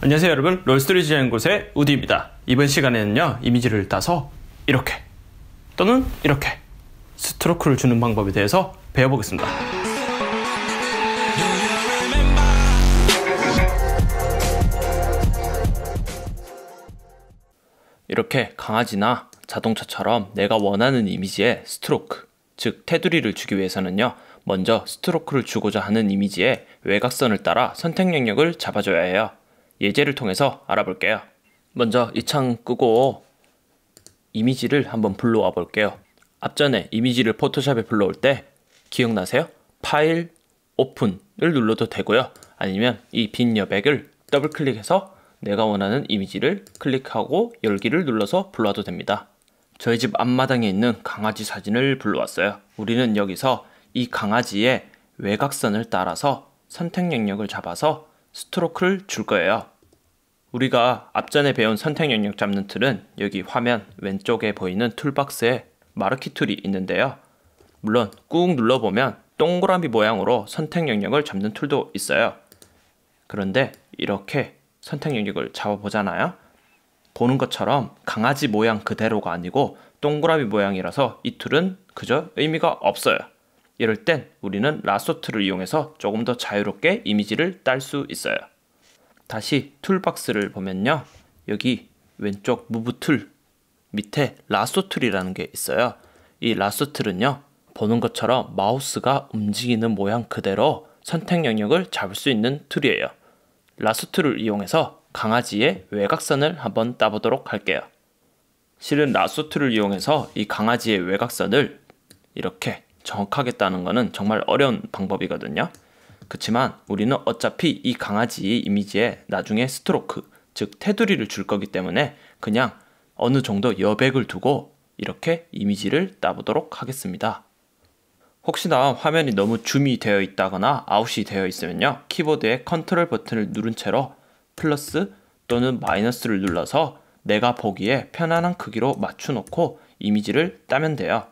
안녕하세요 여러분 롤스토리 지자인 곳의 우디입니다 이번 시간에는요 이미지를 따서 이렇게 또는 이렇게 스트로크를 주는 방법에 대해서 배워보겠습니다 이렇게 강아지나 자동차처럼 내가 원하는 이미지에 스트로크 즉 테두리를 주기 위해서는요 먼저 스트로크를 주고자 하는 이미지의 외곽선을 따라 선택 영역을 잡아줘야 해요 예제를 통해서 알아볼게요. 먼저 이 창 끄고 이미지를 한번 불러와 볼게요. 앞전에 이미지를 포토샵에 불러올 때 기억나세요? 파일 오픈을 눌러도 되고요. 아니면 이 빈 여백을 더블 클릭해서 내가 원하는 이미지를 클릭하고 열기를 눌러서 불러와도 됩니다. 저희 집 앞마당에 있는 강아지 사진을 불러왔어요. 우리는 여기서 이 강아지의 외곽선을 따라서 선택 영역을 잡아서 스트로크를 줄 거예요. 우리가 앞전에 배운 선택 영역 잡는 툴은 여기 화면 왼쪽에 보이는 툴박스에 마르키 툴이 있는데요. 물론 꾹 눌러보면 동그라미 모양으로 선택 영역을 잡는 툴도 있어요. 그런데 이렇게 선택 영역을 잡아보잖아요. 보는 것처럼 강아지 모양 그대로가 아니고 동그라미 모양이라서 이 툴은 그저 의미가 없어요. 이럴 땐 우리는 라소트를 이용해서 조금 더 자유롭게 이미지를 딸 수 있어요. 다시 툴박스를 보면요. 여기 왼쪽 무브 툴 밑에 라소 툴이라는 게 있어요. 이 라소 툴은요. 보는 것처럼 마우스가 움직이는 모양 그대로 선택 영역을 잡을 수 있는 툴이에요. 라소 툴을 이용해서 강아지의 외곽선을 한번 따보도록 할게요. 실은 라소 툴을 이용해서 이 강아지의 외곽선을 이렇게 정확하겠다는 것은 정말 어려운 방법이거든요. 그렇지만 우리는 어차피 이 강아지의 이미지에 나중에 스트로크, 즉 테두리를 줄 거기 때문에 그냥 어느 정도 여백을 두고 이렇게 이미지를 따보도록 하겠습니다. 혹시나 화면이 너무 줌이 되어 있다거나 아웃이 되어 있으면요. 키보드의 컨트롤 버튼을 누른 채로 플러스 또는 마이너스를 눌러서 내가 보기에 편안한 크기로 맞춰놓고 이미지를 따면 돼요.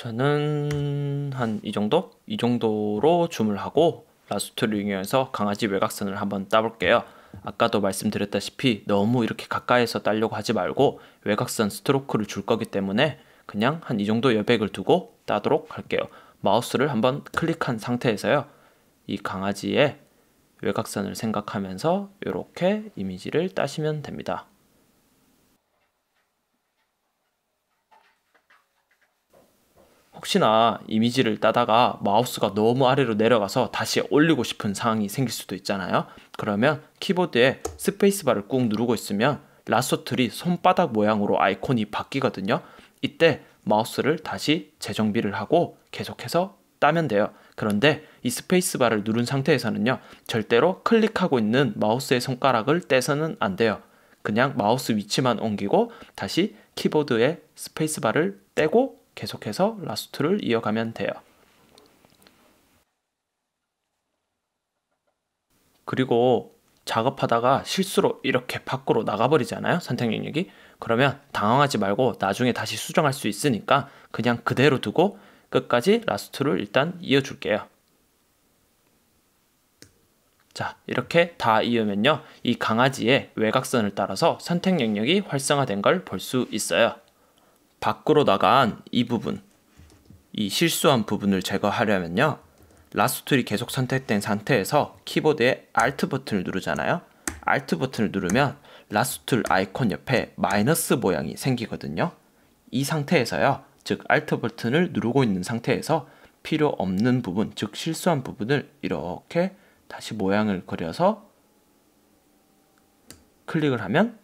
저는 한 이 정도? 이 정도로 줌을 하고 라스트를 이용해서 강아지 외곽선을 한번 따볼게요. 아까도 말씀드렸다시피 너무 이렇게 가까이에서 따려고 하지 말고 외곽선 스트로크를 줄 거기 때문에 그냥 한 이 정도 여백을 두고 따도록 할게요. 마우스를 한번 클릭한 상태에서요. 이 강아지의 외곽선을 생각하면서 이렇게 이미지를 따시면 됩니다. 혹시나 이미지를 따다가 마우스가 너무 아래로 내려가서 다시 올리고 싶은 상황이 생길 수도 있잖아요. 그러면 키보드에 스페이스바를 꾹 누르고 있으면 라소 틀이 손바닥 모양으로 아이콘이 바뀌거든요. 이때 마우스를 다시 재정비를 하고 계속해서 따면 돼요. 그런데 이 스페이스바를 누른 상태에서는요. 절대로 클릭하고 있는 마우스의 손가락을 떼서는 안 돼요. 그냥 마우스 위치만 옮기고 다시 키보드에 스페이스바를 떼고 계속해서 라스트를 이어가면 돼요. 그리고 작업하다가 실수로 이렇게 밖으로 나가버리잖아요. 선택 영역이. 그러면 당황하지 말고 나중에 다시 수정할 수 있으니까 그냥 그대로 두고 끝까지 라스트를 일단 이어줄게요. 자, 이렇게 다 이으면요. 이 강아지의 외곽선을 따라서 선택 영역이 활성화된 걸 볼 수 있어요. 밖으로 나간 이 부분, 이 실수한 부분을 제거하려면요. 라스트 툴이 계속 선택된 상태에서 키보드의 Alt 버튼을 누르잖아요. Alt 버튼을 누르면 라스트 툴 아이콘 옆에 마이너스 모양이 생기거든요. 이 상태에서요. 즉 Alt 버튼을 누르고 있는 상태에서 필요 없는 부분, 즉 실수한 부분을 이렇게 다시 모양을 그려서 클릭을 하면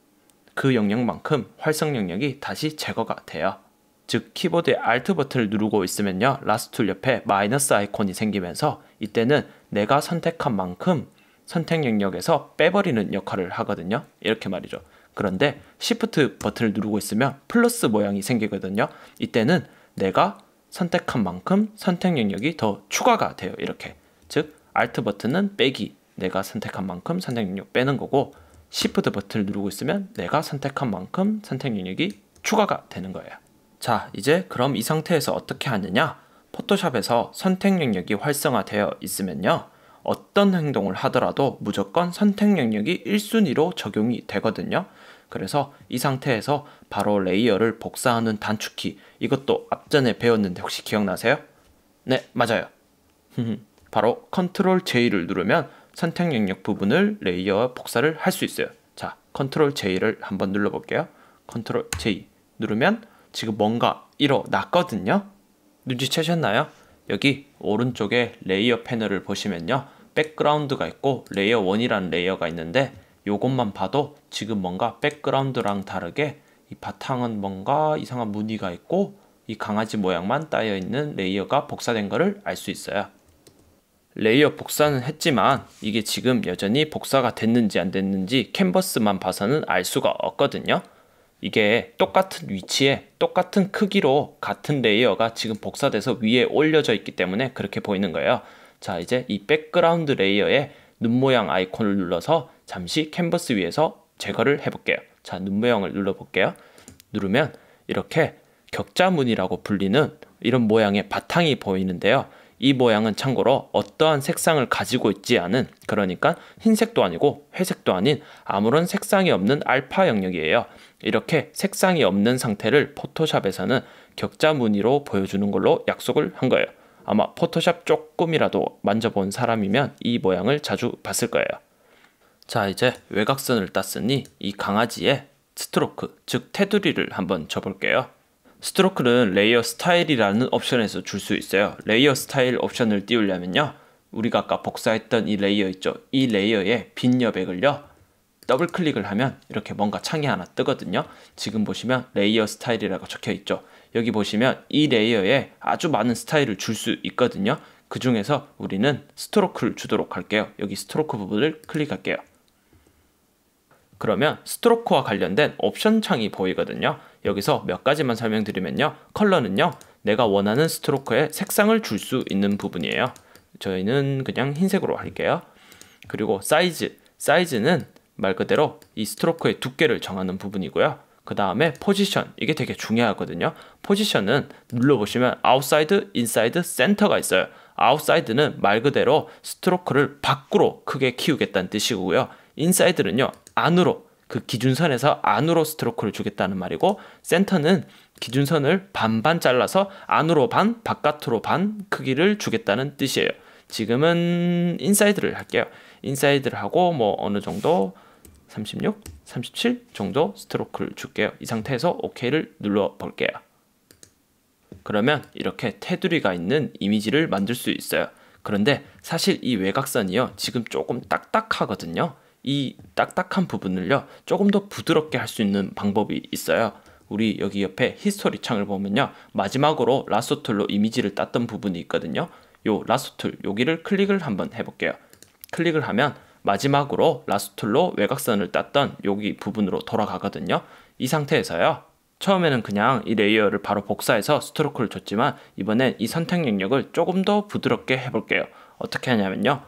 그 영역만큼 활성 영역이 다시 제거가 돼요. 즉 키보드의 Alt 버튼을 누르고 있으면요 라스툴 옆에 마이너스 아이콘이 생기면서 이때는 내가 선택한 만큼 선택 영역에서 빼버리는 역할을 하거든요 이렇게 말이죠 그런데 Shift 버튼을 누르고 있으면 플러스 모양이 생기거든요 이때는 내가 선택한 만큼 선택 영역이 더 추가가 돼요 이렇게 즉 Alt 버튼은 빼기 내가 선택한 만큼 선택 영역 빼는 거고 Shift 버튼을 누르고 있으면 내가 선택한 만큼 선택 영역이 추가가 되는 거예요. 자, 이제 그럼 이 상태에서 어떻게 하느냐? 포토샵에서 선택 영역이 활성화되어 있으면요. 어떤 행동을 하더라도 무조건 선택 영역이 1순위로 적용이 되거든요. 그래서 이 상태에서 바로 레이어를 복사하는 단축키 이것도 앞전에 배웠는데 혹시 기억나세요? 네 맞아요 바로 컨트롤 J를 누르면 선택 영역 부분을 레이어와 복사를 할 수 있어요. 자, 컨트롤 J를 한번 눌러볼게요. 컨트롤 J 누르면 지금 뭔가 일어났거든요. 눈치채셨나요? 여기 오른쪽에 레이어 패널을 보시면요. 백그라운드가 있고 레이어 1이라는 레이어가 있는데 요것만 봐도 지금 뭔가 백그라운드랑 다르게 이 바탕은 뭔가 이상한 무늬가 있고 이 강아지 모양만 따여 있는 레이어가 복사된 것을 알 수 있어요. 레이어 복사는 했지만 이게 지금 여전히 복사가 됐는지 안 됐는지 캔버스만 봐서는 알 수가 없거든요. 이게 똑같은 위치에 똑같은 크기로 같은 레이어가 지금 복사돼서 위에 올려져 있기 때문에 그렇게 보이는 거예요. 자 이제 이 백그라운드 레이어에 눈 모양 아이콘을 눌러서 잠시 캔버스 위에서 제거를 해볼게요. 자 눈 모양을 눌러볼게요. 누르면 이렇게 격자문이라고 불리는 이런 모양의 바탕이 보이는데요. 이 모양은 참고로 어떠한 색상을 가지고 있지 않은 그러니까 흰색도 아니고 회색도 아닌 아무런 색상이 없는 알파 영역이에요. 이렇게 색상이 없는 상태를 포토샵에서는 격자 무늬로 보여주는 걸로 약속을 한 거예요. 아마 포토샵 조금이라도 만져본 사람이면 이 모양을 자주 봤을 거예요. 자 이제 외곽선을 땄으니 이 강아지의 스트로크 즉 테두리를 한번 줘볼게요. 스트로크는 레이어 스타일이라는 옵션에서 줄 수 있어요. 레이어 스타일 옵션을 띄우려면요. 우리가 아까 복사했던 이 레이어 있죠. 이 레이어의 빈 여백을요. 더블 클릭을 하면 이렇게 뭔가 창이 하나 뜨거든요. 지금 보시면 레이어 스타일이라고 적혀 있죠. 여기 보시면 이 레이어에 아주 많은 스타일을 줄 수 있거든요. 그 중에서 우리는 스트로크를 주도록 할게요. 여기 스트로크 부분을 클릭할게요. 그러면 스트로크와 관련된 옵션 창이 보이거든요. 여기서 몇 가지만 설명드리면요. 컬러는요. 내가 원하는 스트로크의 색상을 줄 수 있는 부분이에요. 저희는 그냥 흰색으로 할게요. 그리고 사이즈. 사이즈는 말 그대로 이 스트로크의 두께를 정하는 부분이고요. 그 다음에 포지션. 이게 되게 중요하거든요. 포지션은 눌러보시면 아웃사이드, 인사이드, 센터가 있어요. 아웃사이드는 말 그대로 스트로크를 밖으로 크게 키우겠다는 뜻이고요. 인사이드는요. 안으로 그 기준선에서 안으로 스트로크를 주겠다는 말이고 센터는 기준선을 반반 잘라서 안으로 반, 바깥으로 반 크기를 주겠다는 뜻이에요. 지금은 인사이드를 할게요. 인사이드를 하고 뭐 어느 정도 36, 37 정도 스트로크를 줄게요. 이 상태에서 OK를 눌러 볼게요. 그러면 이렇게 테두리가 있는 이미지를 만들 수 있어요. 그런데 사실 이 외곽선이요. 지금 조금 딱딱하거든요. 이 딱딱한 부분을요 조금 더 부드럽게 할 수 있는 방법이 있어요. 우리 여기 옆에 히스토리 창을 보면요 마지막으로 라 s s 툴로 이미지를 땄던 부분이 있거든요. 요라 s s 툴 여기를 클릭을 한번 해볼게요. 클릭을 하면 마지막으로 라스 s 툴로 외곽선을 땄던 여기 부분으로 돌아가거든요. 이 상태에서요 처음에는 그냥 이 레이어를 바로 복사해서 스트로크를 줬지만 이번엔 이 선택 영역을 조금 더 부드럽게 해볼게요. 어떻게 하냐면요.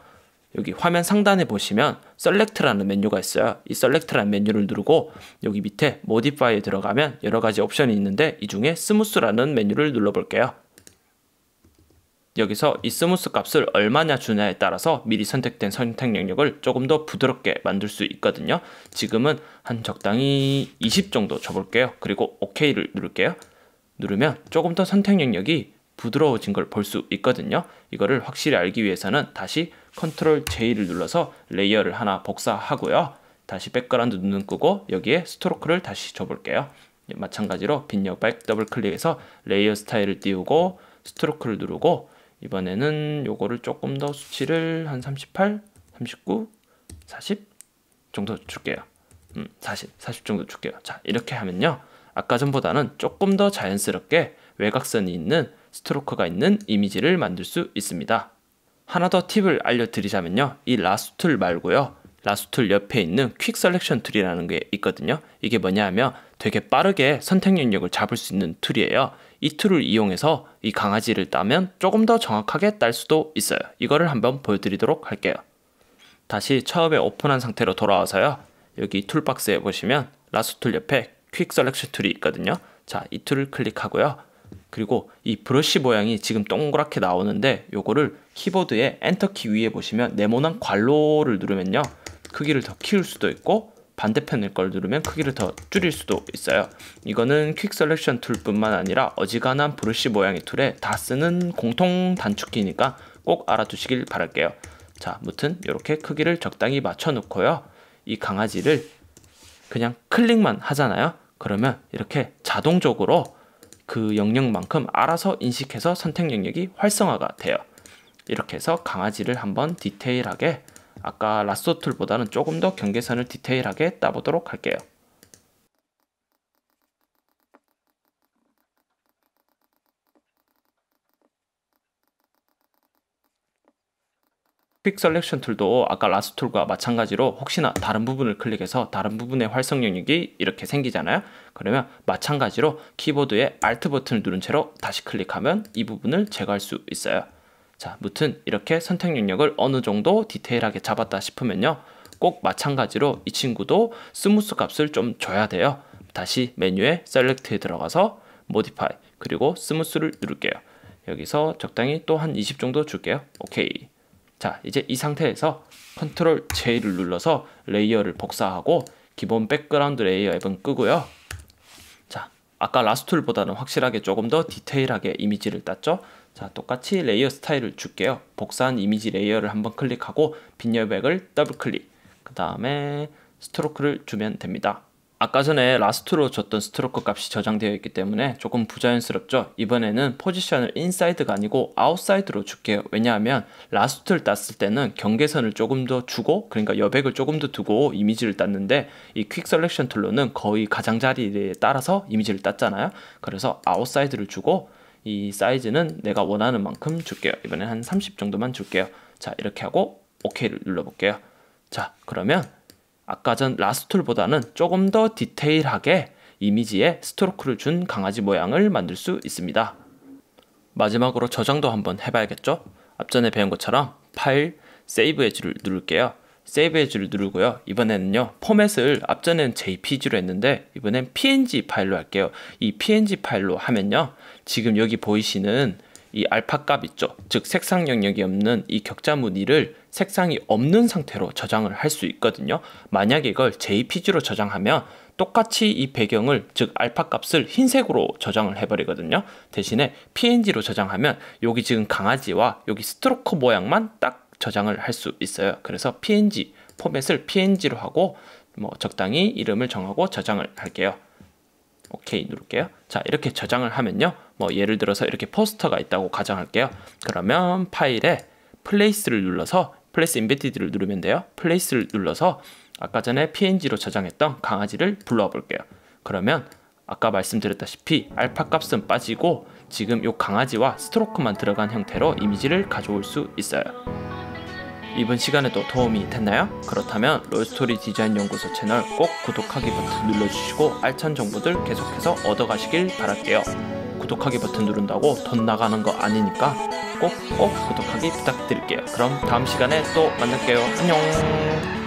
여기 화면 상단에 보시면 셀렉트라는 메뉴가 있어요. 이 셀렉트라는 메뉴를 누르고 여기 밑에 모디파이에 들어가면 여러 가지 옵션이 있는데 이 중에 스무스라는 메뉴를 눌러볼게요. 여기서 이 스무스 값을 얼마나 주냐에 따라서 미리 선택된 선택 영역을 조금 더 부드럽게 만들 수 있거든요. 지금은 한 적당히 20 정도 줘볼게요. 그리고 OK를 누를게요. 누르면 조금 더 선택 영역이 부드러워진 걸 볼 수 있거든요. 이거를 확실히 알기 위해서는 다시 컨트롤 J를 눌러서 레이어를 하나 복사하고요. 다시 백그라운드 눈 끄고 여기에 스트로크를 다시 줘볼게요. 마찬가지로 빈역 백 더블 클릭해서 레이어 스타일을 띄우고 스트로크를 누르고 이번에는 요거를 조금 더 수치를 한 38, 39, 40 정도 줄게요. 음, 40, 40 정도 줄게요. 자, 이렇게 하면요. 아까 전보다는 조금 더 자연스럽게 외곽선이 있는 스트로크가 있는 이미지를 만들 수 있습니다. 하나 더 팁을 알려드리자면요. 이 라스 툴 말고요. 라스 툴 옆에 있는 퀵 셀렉션 툴이라는 게 있거든요. 이게 뭐냐 하면 되게 빠르게 선택 영역을 잡을 수 있는 툴이에요. 이 툴을 이용해서 이 강아지를 따면 조금 더 정확하게 딸 수도 있어요. 이거를 한번 보여드리도록 할게요. 다시 처음에 오픈한 상태로 돌아와서요. 여기 툴박스에 보시면 라스 툴 옆에 퀵 셀렉션 툴이 있거든요. 자, 이 툴을 클릭하고요. 그리고 이 브러쉬 모양이 지금 동그랗게 나오는데 요거를 키보드의 엔터키 위에 보시면 네모난 괄로를 누르면요 크기를 더 키울 수도 있고 반대편일 걸 누르면 크기를 더 줄일 수도 있어요 이거는 퀵 셀렉션 툴 뿐만 아니라 어지간한 브러쉬 모양의 툴에 다 쓰는 공통 단축키니까 꼭 알아두시길 바랄게요 자 무튼 이렇게 크기를 적당히 맞춰 놓고요 이 강아지를 그냥 클릭만 하잖아요 그러면 이렇게 자동적으로 그 영역만큼 알아서 인식해서 선택 영역이 활성화가 돼요 이렇게 해서 강아지를 한번 디테일하게 아까 라쏘 툴보다는 조금 더 경계선을 디테일하게 따보도록 할게요. 퀵 셀렉션 툴도 아까 라스 툴과 마찬가지로 혹시나 다른 부분을 클릭해서 다른 부분의 활성 영역이 이렇게 생기잖아요 그러면 마찬가지로 키보드의 Alt 버튼을 누른 채로 다시 클릭하면 이 부분을 제거할 수 있어요 자, 무튼 이렇게 선택 능력을 어느 정도 디테일하게 잡았다 싶으면요. 꼭 마찬가지로 이 친구도 스무스 값을 좀 줘야 돼요. 다시 메뉴에 셀렉트에 들어가서 모디파이 그리고 스무스를 누를게요. 여기서 적당히 또 한 20 정도 줄게요. 오케이. 자, 이제 이 상태에서 컨트롤 J를 눌러서 레이어를 복사하고 기본 백그라운드 레이어 앱은 끄고요. 자, 아까 라스툴보다는 확실하게 조금 더 디테일하게 이미지를 땄죠? 자 똑같이 레이어 스타일을 줄게요 복사한 이미지 레이어를 한번 클릭하고 빈 여백을 더블 클릭 그 다음에 스트로크를 주면 됩니다 아까 전에 라스트로 줬던 스트로크 값이 저장되어 있기 때문에 조금 부자연스럽죠 이번에는 포지션을 인사이드가 아니고 아웃사이드로 줄게요 왜냐하면 라스트를 땄을 때는 경계선을 조금 더 주고 그러니까 여백을 조금 더 두고 이미지를 땄는데 이퀵 셀렉션 툴로는 거의 가장자리에 따라서 이미지를 땄잖아요 그래서 아웃사이드를 주고 이 사이즈는 내가 원하는 만큼 줄게요. 이번엔 한 30 정도만 줄게요. 자, 이렇게 하고 OK를 눌러볼게요. 자, 그러면 아까 전 라스툴보다는 조금 더 디테일하게 이미지에 스트로크를 준 강아지 모양을 만들 수 있습니다. 마지막으로 저장도 한번 해봐야겠죠? 앞전에 배운 것처럼 파일, 세이브 에지를 누를게요. 세이브 에지를 누르고요. 이번에는요. 포맷을 앞전에는 JPG로 했는데 이번엔 PNG 파일로 할게요. 이 PNG 파일로 하면요. 지금 여기 보이시는 이 알파값 있죠. 즉 색상 영역이 없는 이 격자 무늬를 색상이 없는 상태로 저장을 할 수 있거든요. 만약에 이걸 JPG로 저장하면 똑같이 이 배경을 즉 알파 값을 흰색으로 저장을 해버리거든요. 대신에 PNG로 저장하면 여기 지금 강아지와 여기 스트로크 모양만 딱 저장을 할 수 있어요. 그래서 PNG 포맷을 PNG로 하고 뭐 적당히 이름을 정하고 저장을 할게요. 오케이 누를게요. 자 이렇게 저장을 하면요. 뭐 예를 들어서 이렇게 포스터가 있다고 가정할게요. 그러면 파일에 플레이스를 눌러서 플레이스 인베티드를 누르면 돼요. 플레이스를 눌러서 아까 전에 png로 저장했던 강아지를 불러와 볼게요. 그러면 아까 말씀드렸다시피 알파 값은 빠지고 지금 요 강아지와 스트로크만 들어간 형태로 이미지를 가져올 수 있어요. 이번 시간에도 도움이 됐나요? 그렇다면 롤스토리 디자인 연구소 채널 꼭 구독하기 버튼 눌러주시고 알찬 정보들 계속해서 얻어가시길 바랄게요. 구독하기 버튼 누른다고 돈 나가는 거 아니니까 꼭 꼭 구독하기 부탁드릴게요. 그럼 다음 시간에 또 만날게요. 안녕!